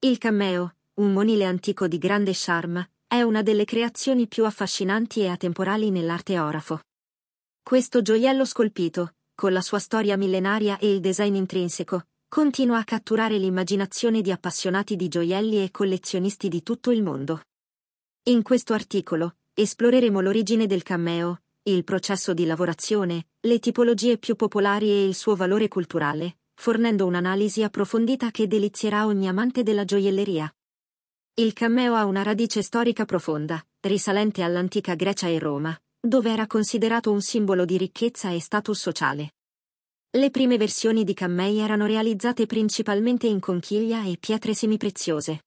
Il cammeo, un monile antico di grande charme, è una delle creazioni più affascinanti e atemporali nell'arte orafo. Questo gioiello scolpito, con la sua storia millenaria e il design intrinseco, continua a catturare l'immaginazione di appassionati di gioielli e collezionisti di tutto il mondo. In questo articolo esploreremo l'origine del cammeo, il processo di lavorazione, le tipologie più popolari e il suo valore culturale, fornendo un'analisi approfondita che delizierà ogni amante della gioielleria. Il cammeo ha una radice storica profonda, risalente all'antica Grecia e Roma, dove era considerato un simbolo di ricchezza e status sociale. Le prime versioni di cammei erano realizzate principalmente in conchiglia e pietre semipreziose.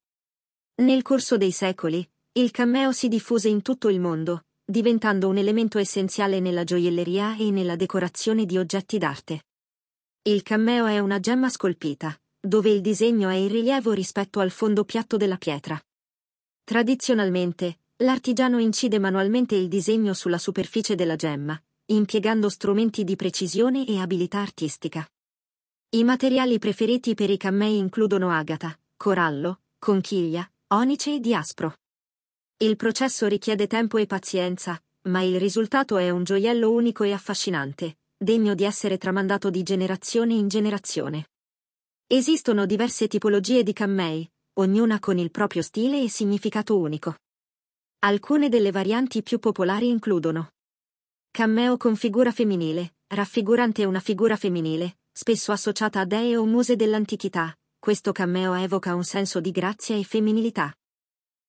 Nel corso dei secoli, il cammeo si diffuse in tutto il mondo, diventando un elemento essenziale nella gioielleria e nella decorazione di oggetti d'arte. Il cammeo è una gemma scolpita, dove il disegno è in rilievo rispetto al fondo piatto della pietra. Tradizionalmente, l'artigiano incide manualmente il disegno sulla superficie della gemma, impiegando strumenti di precisione e abilità artistica. I materiali preferiti per i cammei includono agata, corallo, conchiglia, onice e diaspro. Il processo richiede tempo e pazienza, ma il risultato è un gioiello unico e affascinante, degno di essere tramandato di generazione in generazione. Esistono diverse tipologie di kammei, ognuna con il proprio stile e significato unico. Alcune delle varianti più popolari includono Cammeo con figura femminile, raffigurante una figura femminile, spesso associata a dee o muse dell'antichità, questo cammeo evoca un senso di grazia e femminilità.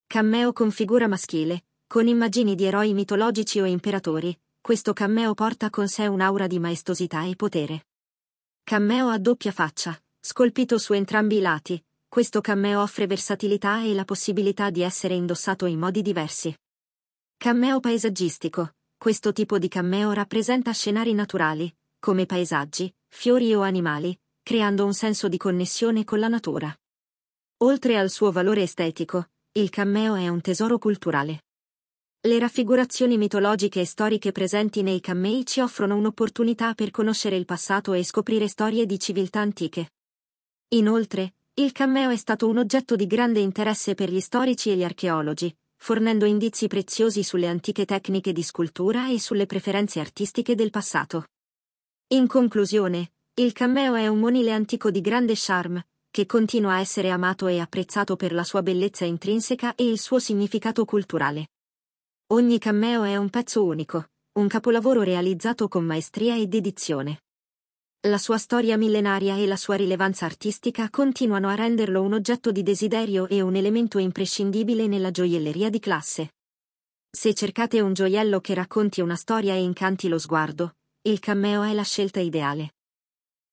Cammeo con figura maschile, con immagini di eroi mitologici o imperatori, questo cammeo porta con sé un'aura di maestosità e potere. Cammeo a doppia faccia, scolpito su entrambi i lati, questo cammeo offre versatilità e la possibilità di essere indossato in modi diversi. Cammeo paesaggistico. Questo tipo di cammeo rappresenta scenari naturali, come paesaggi, fiori o animali, creando un senso di connessione con la natura. Oltre al suo valore estetico, il cammeo è un tesoro culturale. Le raffigurazioni mitologiche e storiche presenti nei cammei ci offrono un'opportunità per conoscere il passato e scoprire storie di civiltà antiche. Inoltre, il cammeo è stato un oggetto di grande interesse per gli storici e gli archeologi, fornendo indizi preziosi sulle antiche tecniche di scultura e sulle preferenze artistiche del passato. In conclusione, il cammeo è un monile antico di grande charme, che continua a essere amato e apprezzato per la sua bellezza intrinseca e il suo significato culturale. Ogni cameo è un pezzo unico, un capolavoro realizzato con maestria e dedizione. La sua storia millenaria e la sua rilevanza artistica continuano a renderlo un oggetto di desiderio e un elemento imprescindibile nella gioielleria di classe. Se cercate un gioiello che racconti una storia e incanti lo sguardo, il cameo è la scelta ideale.